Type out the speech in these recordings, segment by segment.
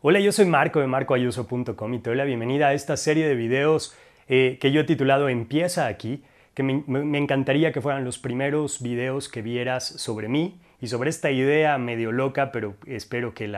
Hola, yo soy Marco de marcoayuso.com y te doy la bienvenida a esta serie de videos eh, que yo he titulado Empieza aquí, que me, encantaría que fueran los primeros videos que vieras sobre mí y sobre esta idea medio loca, pero espero que,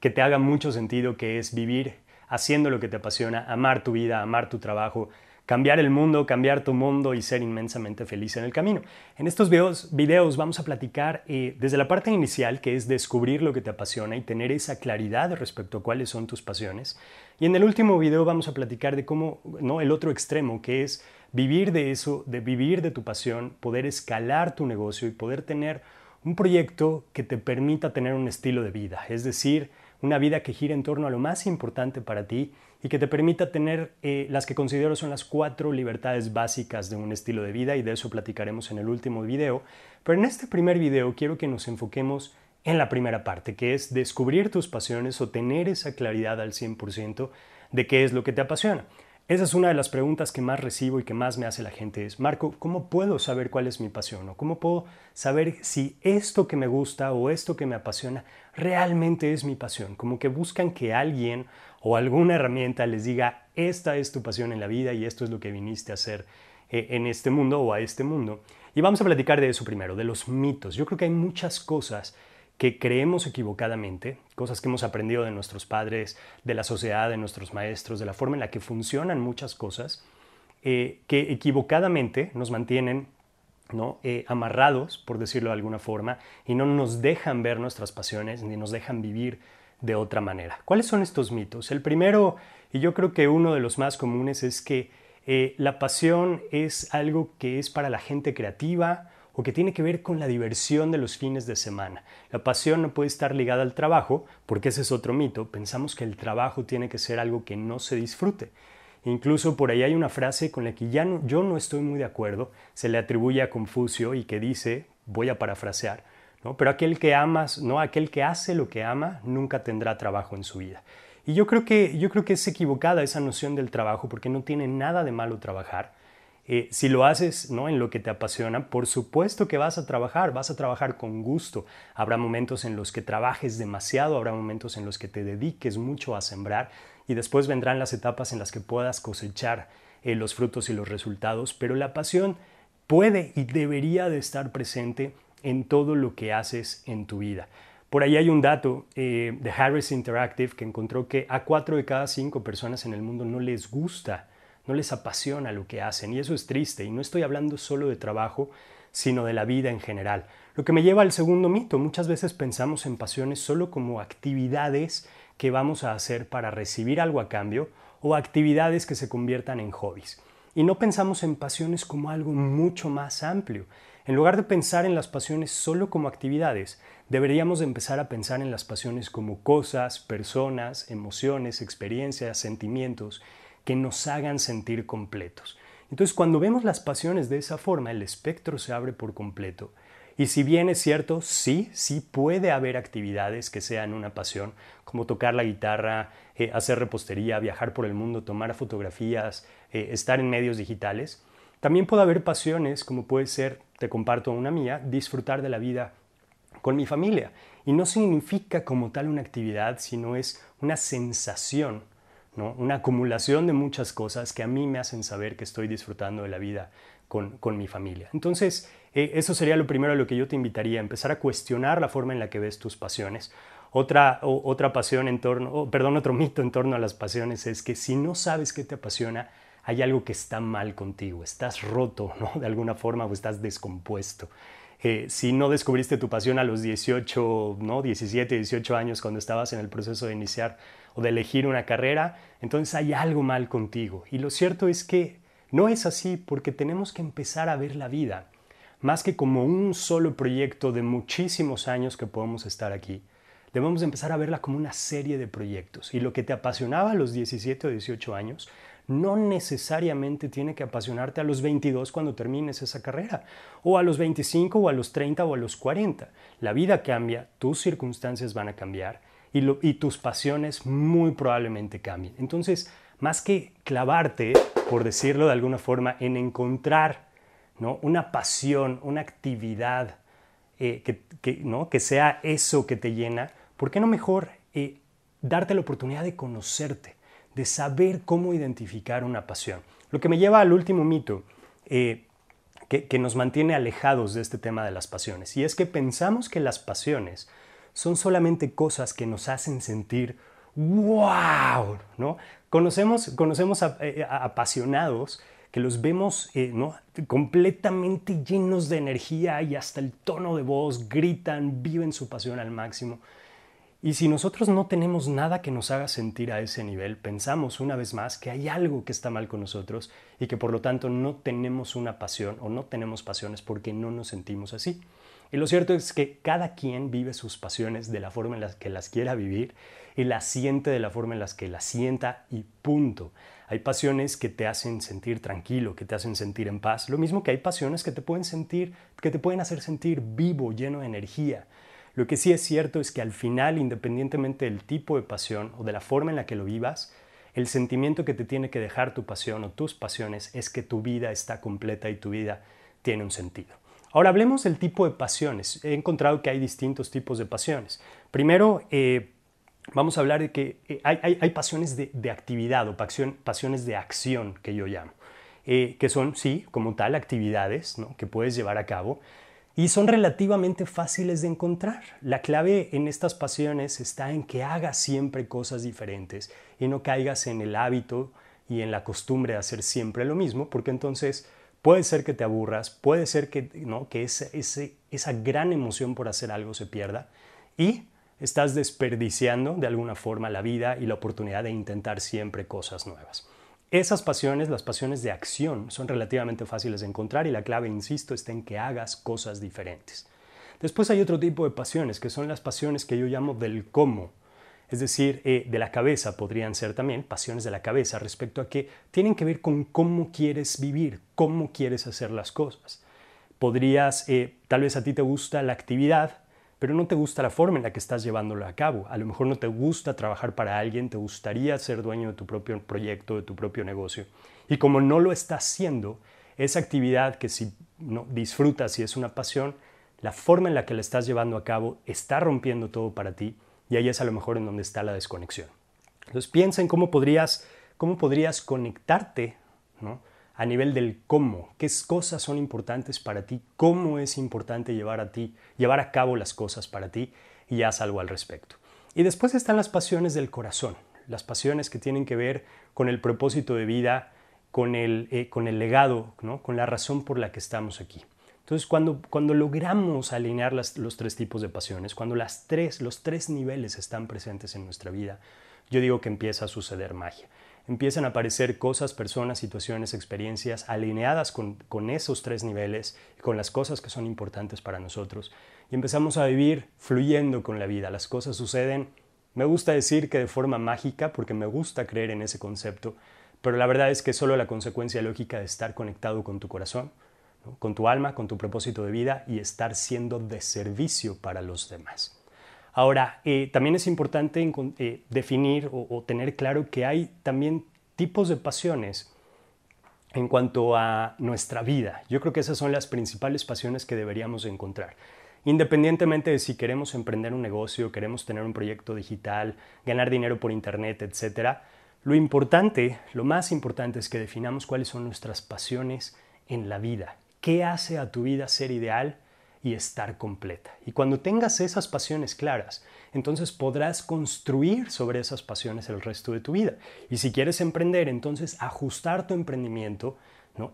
que te haga mucho sentido, que es vivir haciendo lo que te apasiona, amar tu vida, amar tu trabajo, cambiar el mundo, cambiar tu mundo y ser inmensamente feliz en el camino. En estos videos, vamos a platicar eh, desde la parte inicial, que es descubrir lo que te apasiona y tener esa claridad respecto a cuáles son tus pasiones. Y en el último video vamos a platicar de cómo, no, el otro extremo, que es vivir de eso, de vivir de tu pasión, poder escalar tu negocio y poder tener un proyecto que te permita tener un estilo de vida, es decir, una vida que gira en torno a lo más importante para ti y que te permita tener eh, las que considero son las cuatro libertades básicas de un estilo de vida y de eso platicaremos en el último video. Pero en este primer video quiero que nos enfoquemos en la primera parte, que es descubrir tus pasiones o tener esa claridad al 100% de qué es lo que te apasiona. Esa es una de las preguntas que más recibo y que más me hace la gente es, Marco, ¿cómo puedo saber cuál es mi pasión? ¿O cómo puedo saber si esto que me gusta o esto que me apasiona realmente es mi pasión? Como que buscan que alguien o alguna herramienta les diga, esta es tu pasión en la vida y esto es lo que viniste a hacer eh, en este mundo o a este mundo. Y vamos a platicar de eso primero, de los mitos. Yo creo que hay muchas cosas que creemos equivocadamente, cosas que hemos aprendido de nuestros padres, de la sociedad, de nuestros maestros, de la forma en la que funcionan muchas cosas, eh, que equivocadamente nos mantienen ¿no? Eh, amarrados, por decirlo de alguna forma, y no nos dejan ver nuestras pasiones ni nos dejan vivir de otra manera. ¿Cuáles son estos mitos? El primero, y yo creo que uno de los más comunes, es que eh, la pasión es algo que es para la gente creativa o que tiene que ver con la diversión de los fines de semana. La pasión no puede estar ligada al trabajo, porque ese es otro mito. Pensamos que el trabajo tiene que ser algo que no se disfrute. Incluso por ahí hay una frase con la que yo no estoy muy de acuerdo, se le atribuye a Confucio y que dice, voy a parafrasear, pero aquel que amas, ¿no? aquel que hace lo que ama, nunca tendrá trabajo en su vida. Y yo creo que, yo creo que es equivocada esa noción del trabajo porque no tiene nada de malo trabajar. Eh, si lo haces ¿no? en lo que te apasiona, por supuesto que vas a trabajar, vas a trabajar con gusto. Habrá momentos en los que trabajes demasiado, habrá momentos en los que te dediques mucho a sembrar y después vendrán las etapas en las que puedas cosechar eh, los frutos y los resultados, pero la pasión puede y debería de estar presente en todo lo que haces en tu vida. Por ahí hay un dato eh, de Harris Interactive que encontró que a cuatro de cada cinco personas en el mundo no les gusta, no les apasiona lo que hacen y eso es triste y no estoy hablando solo de trabajo, sino de la vida en general. Lo que me lleva al segundo mito, muchas veces pensamos en pasiones solo como actividades que vamos a hacer para recibir algo a cambio o actividades que se conviertan en hobbies. Y no pensamos en pasiones como algo mucho más amplio, en lugar de pensar en las pasiones solo como actividades, deberíamos empezar a pensar en las pasiones como cosas, personas, emociones, experiencias, sentimientos que nos hagan sentir completos. Entonces, cuando vemos las pasiones de esa forma, el espectro se abre por completo. Y si bien es cierto, sí, sí puede haber actividades que sean una pasión, como tocar la guitarra, eh, hacer repostería, viajar por el mundo, tomar fotografías, eh, estar en medios digitales, también puede haber pasiones, como puede ser, te comparto una mía, disfrutar de la vida con mi familia. Y no significa como tal una actividad, sino es una sensación, una acumulación de muchas cosas que a mí me hacen saber que estoy disfrutando de la vida con, mi familia. Entonces, eh, eso sería lo primero a lo que yo te invitaría, empezar a cuestionar la forma en la que ves tus pasiones. Otra, otra pasión en torno, perdón, otro mito en torno a las pasiones es que si no sabes qué te apasiona, hay algo que está mal contigo, estás roto, De alguna forma o estás descompuesto. Eh, si no descubriste tu pasión a los 18, ¿no? 17, 18 años cuando estabas en el proceso de iniciar o de elegir una carrera, entonces hay algo mal contigo. Y lo cierto es que no es así porque tenemos que empezar a ver la vida más que como un solo proyecto de muchísimos años que podemos estar aquí. Debemos empezar a verla como una serie de proyectos. Y lo que te apasionaba a los 17 o 18 años, no necesariamente tiene que apasionarte a los 22 cuando termines esa carrera, o a los 25, o a los 30, o a los 40. La vida cambia, tus circunstancias van a cambiar y, tus pasiones muy probablemente cambien. Entonces, más que clavarte, por decirlo de alguna forma, en encontrar una pasión, una actividad eh, que, sea eso que te llena, ¿por qué no mejor eh, darte la oportunidad de conocerte? de saber cómo identificar una pasión. Lo que me lleva al último mito eh, que, nos mantiene alejados de este tema de las pasiones, y es que pensamos que las pasiones son solamente cosas que nos hacen sentir wow, ¿no? Conocemos, eh, apasionados que los vemos eh, ¿no? completamente llenos de energía y hasta el tono de voz, gritan, viven su pasión al máximo. Y si nosotros no tenemos nada que nos haga sentir a ese nivel, pensamos una vez más que hay algo que está mal con nosotros y que por lo tanto no tenemos una pasión o no tenemos pasiones porque no nos sentimos así. Y lo cierto es que cada quien vive sus pasiones de la forma en la que las quiera vivir y las siente de la forma en la que las sienta y punto. Hay pasiones que te hacen sentir tranquilo, que te hacen sentir en paz, lo mismo que hay pasiones que te pueden sentir, que te pueden hacer sentir vivo, lleno de energía. Lo que sí es cierto es que al final, independientemente del tipo de pasión o de la forma en la que lo vivas, el sentimiento que te tiene que dejar tu pasión o tus pasiones es que tu vida está completa y tu vida tiene un sentido. Ahora hablemos del tipo de pasiones. He encontrado que hay distintos tipos de pasiones. Primero, eh, vamos a hablar de que eh, hay, pasiones de, actividad o pasiones de acción que yo llamo, eh, que son, sí, como tal, actividades que puedes llevar a cabo, y son relativamente fáciles de encontrar. La clave en estas pasiones está en que hagas siempre cosas diferentes y no caigas en el hábito y en la costumbre de hacer siempre lo mismo, porque entonces puede ser que te aburras, puede ser que, ¿no? que esa gran emoción por hacer algo se pierda y estás desperdiciando de alguna forma la vida y la oportunidad de intentar siempre cosas nuevas. Esas pasiones, las pasiones de acción, son relativamente fáciles de encontrar y la clave, insisto, está en que hagas cosas diferentes. Después hay otro tipo de pasiones, que son las pasiones que yo llamo del cómo, es decir, eh, de la cabeza podrían ser también pasiones de la cabeza respecto a que tienen que ver con cómo quieres vivir, cómo quieres hacer las cosas. Podrías, eh, tal vez a ti te gusta la actividad, pero no te gusta la forma en la que estás llevándolo a cabo. A lo mejor no te gusta trabajar para alguien, te gustaría ser dueño de tu propio proyecto, de tu propio negocio. Y como no lo estás haciendo, esa actividad que si no, disfrutas y es una pasión, la forma en la que la estás llevando a cabo está rompiendo todo para ti y ahí es a lo mejor en donde está la desconexión. Entonces piensa en cómo podrías, cómo podrías conectarte, ¿no? a nivel del cómo, qué cosas son importantes para ti, cómo es importante llevar a ti, llevar a cabo las cosas para ti y haz algo al respecto. Y después están las pasiones del corazón, las pasiones que tienen que ver con el propósito de vida, con el, eh, legado, con la razón por la que estamos aquí. Entonces, cuando, cuando logramos alinear los tres tipos de pasiones, cuando las tres, los tres niveles están presentes en nuestra vida, yo digo que empieza a suceder magia empiezan a aparecer cosas, personas, situaciones, experiencias alineadas con, esos tres niveles, y con las cosas que son importantes para nosotros. Y empezamos a vivir fluyendo con la vida. Las cosas suceden, me gusta decir que de forma mágica, porque me gusta creer en ese concepto, pero la verdad es que es solo la consecuencia lógica de estar conectado con tu corazón, con tu alma, con tu propósito de vida y estar siendo de servicio para los demás. Ahora, eh, también es importante eh, definir o, tener claro que hay también tipos de pasiones en cuanto a nuestra vida. Yo creo que esas son las principales pasiones que deberíamos encontrar. Independientemente de si queremos emprender un negocio, queremos tener un proyecto digital, ganar dinero por internet, etc., lo importante, lo más importante es que definamos cuáles son nuestras pasiones en la vida. ¿Qué hace a tu vida ser ideal? y estar completa. Y cuando tengas esas pasiones claras, entonces podrás construir sobre esas pasiones el resto de tu vida. Y si quieres emprender, entonces ajustar tu emprendimiento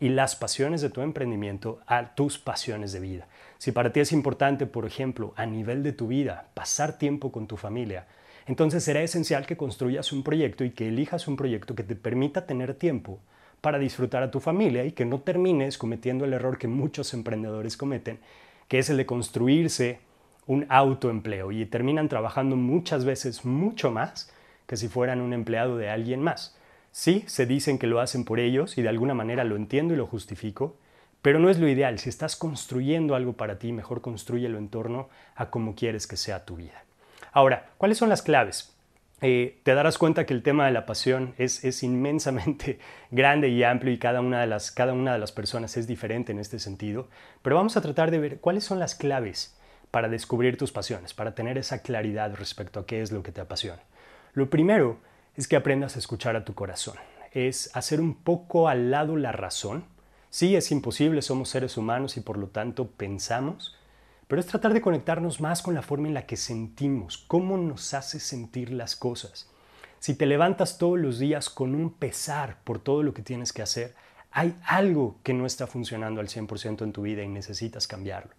y las pasiones de tu emprendimiento a tus pasiones de vida. Si para ti es importante, por ejemplo, a nivel de tu vida, pasar tiempo con tu familia, entonces será esencial que construyas un proyecto y que elijas un proyecto que te permita tener tiempo para disfrutar a tu familia y que no termines cometiendo el error que muchos emprendedores cometen que es el de construirse un autoempleo y terminan trabajando muchas veces mucho más que si fueran un empleado de alguien más. Sí, se dicen que lo hacen por ellos y de alguna manera lo entiendo y lo justifico, pero no es lo ideal. Si estás construyendo algo para ti, mejor construye en torno a como quieres que sea tu vida. Ahora, ¿cuáles son las claves? Eh, te darás cuenta que el tema de la pasión es, inmensamente grande y amplio y cada una, de las, cada una de las personas es diferente en este sentido, pero vamos a tratar de ver cuáles son las claves para descubrir tus pasiones, para tener esa claridad respecto a qué es lo que te apasiona. Lo primero es que aprendas a escuchar a tu corazón, es hacer un poco al lado la razón. Sí, es imposible, somos seres humanos y por lo tanto pensamos, pero es tratar de conectarnos más con la forma en la que sentimos, cómo nos hace sentir las cosas. Si te levantas todos los días con un pesar por todo lo que tienes que hacer, hay algo que no está funcionando al 100% en tu vida y necesitas cambiarlo.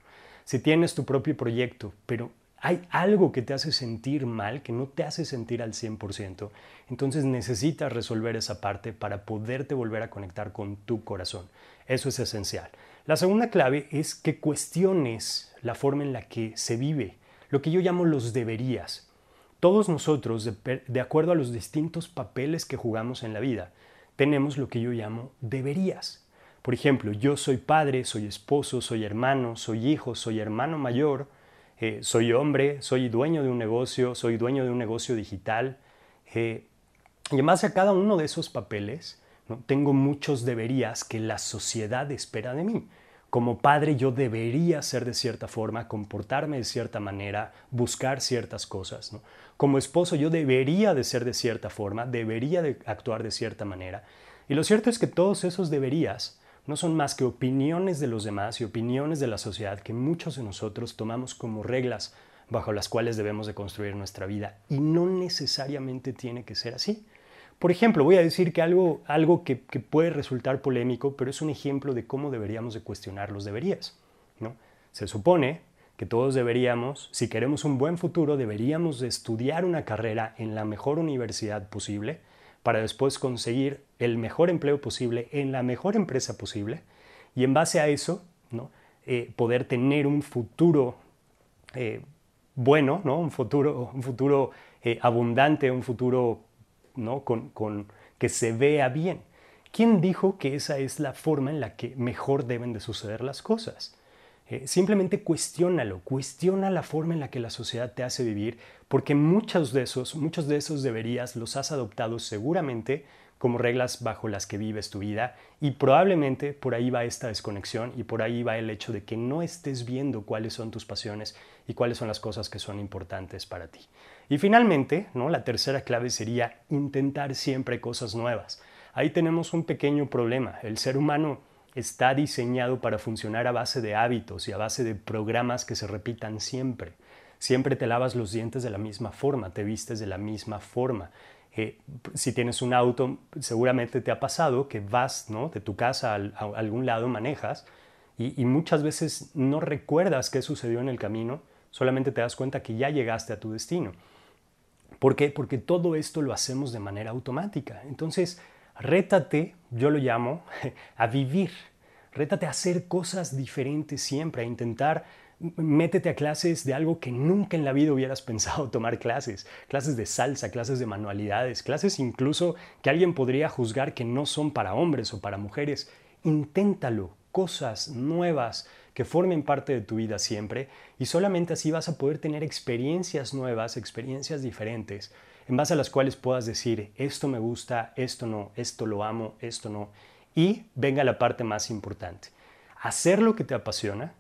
Si tienes tu propio proyecto, pero hay algo que te hace sentir mal, que no te hace sentir al 100%, entonces necesitas resolver esa parte para poderte volver a conectar con tu corazón. Eso es esencial. La segunda clave es que cuestiones la forma en la que se vive, lo que yo llamo los deberías. Todos nosotros, de, acuerdo a los distintos papeles que jugamos en la vida, tenemos lo que yo llamo deberías. Por ejemplo, yo soy padre, soy esposo, soy hermano, soy hijo, soy hermano mayor, eh, soy hombre, soy dueño de un negocio, soy dueño de un negocio digital. Eh, y además, a cada uno de esos papeles, tengo muchos deberías que la sociedad espera de mí. Como padre yo debería ser de cierta forma, comportarme de cierta manera, buscar ciertas cosas. Como esposo yo debería de ser de cierta forma, debería de actuar de cierta manera. Y lo cierto es que todos esos deberías no son más que opiniones de los demás y opiniones de la sociedad que muchos de nosotros tomamos como reglas bajo las cuales debemos de construir nuestra vida y no necesariamente tiene que ser así. Por ejemplo, voy a decir que algo, algo que, puede resultar polémico, pero es un ejemplo de cómo deberíamos de cuestionar los deberías. ¿no? Se supone que todos deberíamos, si queremos un buen futuro, deberíamos de estudiar una carrera en la mejor universidad posible para después conseguir el mejor empleo posible en la mejor empresa posible y en base a eso ¿no? Eh, poder tener un futuro eh, bueno, ¿no? un futuro, un futuro eh, abundante, un futuro con, que se vea bien. ¿Quién dijo que esa es la forma en la que mejor deben de suceder las cosas? Eh, simplemente cuestiónalo, cuestiona la forma en la que la sociedad te hace vivir, porque muchos de esos, muchos de esos deberías los has adoptado seguramente como reglas bajo las que vives tu vida y probablemente por ahí va esta desconexión y por ahí va el hecho de que no estés viendo cuáles son tus pasiones y cuáles son las cosas que son importantes para ti. Y finalmente, ¿no? la tercera clave sería intentar siempre cosas nuevas. Ahí tenemos un pequeño problema. El ser humano está diseñado para funcionar a base de hábitos y a base de programas que se repitan siempre. Siempre te lavas los dientes de la misma forma, te vistes de la misma forma. Eh, si tienes un auto, seguramente te ha pasado que vas ¿no? de tu casa a, algún lado, manejas y, y muchas veces no recuerdas qué sucedió en el camino, solamente te das cuenta que ya llegaste a tu destino. ¿Por qué? Porque todo esto lo hacemos de manera automática. Entonces, rétate, yo lo llamo, a vivir. Rétate a hacer cosas diferentes siempre, a intentar métete a clases de algo que nunca en la vida hubieras pensado tomar clases, clases de salsa, clases de manualidades, clases incluso que alguien podría juzgar que no son para hombres o para mujeres. Inténtalo, cosas nuevas, que formen parte de tu vida siempre y solamente así vas a poder tener experiencias nuevas, experiencias diferentes, en base a las cuales puedas decir, esto me gusta, esto no, esto lo amo, esto no. Y venga la parte más importante. Hacer lo que te apasiona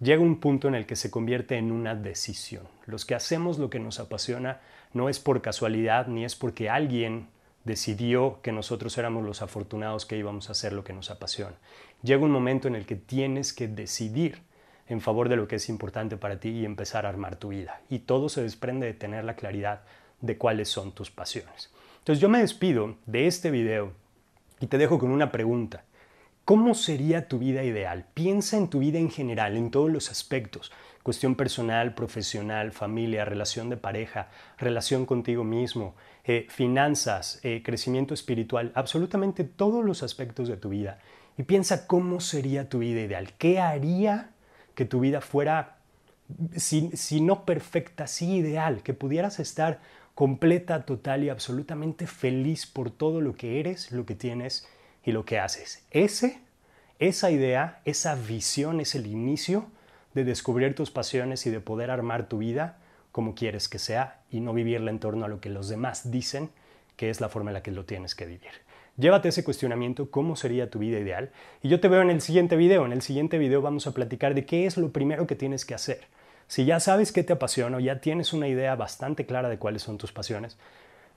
llega un punto en el que se convierte en una decisión. Los que hacemos lo que nos apasiona no es por casualidad ni es porque alguien decidió que nosotros éramos los afortunados que íbamos a hacer lo que nos apasiona. Llega un momento en el que tienes que decidir en favor de lo que es importante para ti y empezar a armar tu vida. Y todo se desprende de tener la claridad de cuáles son tus pasiones. Entonces yo me despido de este video y te dejo con una pregunta. ¿Cómo sería tu vida ideal? Piensa en tu vida en general, en todos los aspectos. Cuestión personal, profesional, familia, relación de pareja, relación contigo mismo, eh, finanzas, eh, crecimiento espiritual, absolutamente todos los aspectos de tu vida. Y piensa cómo sería tu vida ideal. ¿Qué haría que tu vida fuera, si, si no perfecta, si ideal? Que pudieras estar completa, total y absolutamente feliz por todo lo que eres, lo que tienes y lo que haces. Ese, esa idea, esa visión es el inicio de descubrir tus pasiones y de poder armar tu vida como quieres que sea y no vivirla en torno a lo que los demás dicen que es la forma en la que lo tienes que vivir. Llévate ese cuestionamiento, cómo sería tu vida ideal y yo te veo en el siguiente video. En el siguiente video vamos a platicar de qué es lo primero que tienes que hacer. Si ya sabes qué te apasiona o ya tienes una idea bastante clara de cuáles son tus pasiones,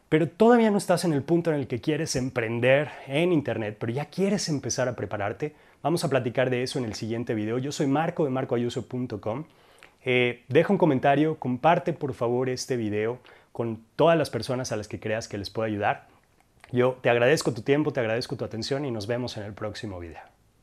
pero todavía no estás en el punto en el que quieres emprender en Internet, pero ya quieres empezar a prepararte, vamos a platicar de eso en el siguiente video. Yo soy Marco de marcoayuso.com. Eh, deja un comentario, comparte por favor este video con todas las personas a las que creas que les pueda ayudar. Yo te agradezco tu tiempo, te agradezco tu atención y nos vemos en el próximo video.